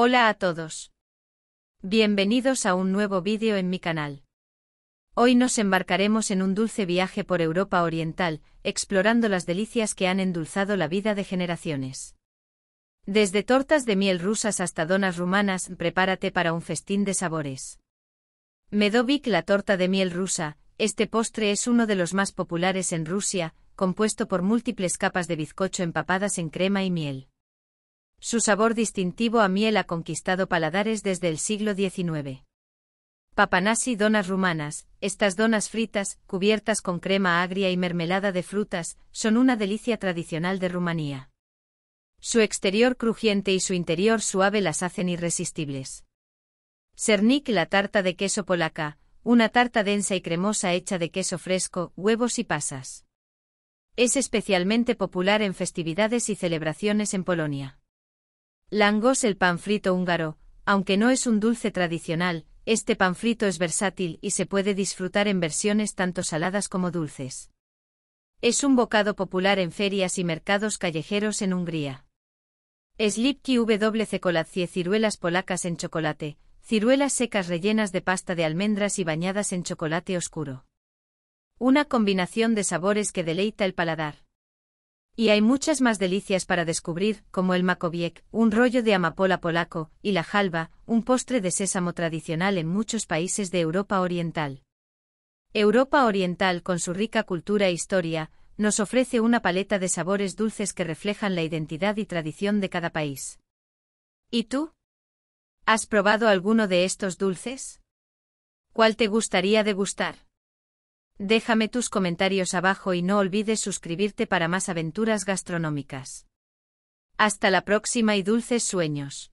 Hola a todos. Bienvenidos a un nuevo vídeo en mi canal. Hoy nos embarcaremos en un dulce viaje por Europa Oriental, explorando las delicias que han endulzado la vida de generaciones. Desde tortas de miel rusas hasta donas rumanas, prepárate para un festín de sabores. Medovik la torta de miel rusa, este postre es uno de los más populares en Rusia, compuesto por múltiples capas de bizcocho empapadas en crema y miel. Su sabor distintivo a miel ha conquistado paladares desde el siglo XIX. Papanasi donas rumanas, estas donas fritas, cubiertas con crema agria y mermelada de frutas, son una delicia tradicional de Rumanía. Su exterior crujiente y su interior suave las hacen irresistibles. Cernic la tarta de queso polaca, una tarta densa y cremosa hecha de queso fresco, huevos y pasas. Es especialmente popular en festividades y celebraciones en Polonia. Langos el pan frito húngaro, aunque no es un dulce tradicional, este pan frito es versátil y se puede disfrutar en versiones tanto saladas como dulces. Es un bocado popular en ferias y mercados callejeros en Hungría. Slipki WC Colaccie ciruelas polacas en chocolate, ciruelas secas rellenas de pasta de almendras y bañadas en chocolate oscuro. Una combinación de sabores que deleita el paladar. Y hay muchas más delicias para descubrir, como el makoviek, un rollo de amapola polaco, y la halva, un postre de sésamo tradicional en muchos países de Europa Oriental. Europa Oriental, con su rica cultura e historia, nos ofrece una paleta de sabores dulces que reflejan la identidad y tradición de cada país. ¿Y tú? ¿Has probado alguno de estos dulces? ¿Cuál te gustaría degustar? Déjame tus comentarios abajo y no olvides suscribirte para más aventuras gastronómicas. Hasta la próxima y dulces sueños.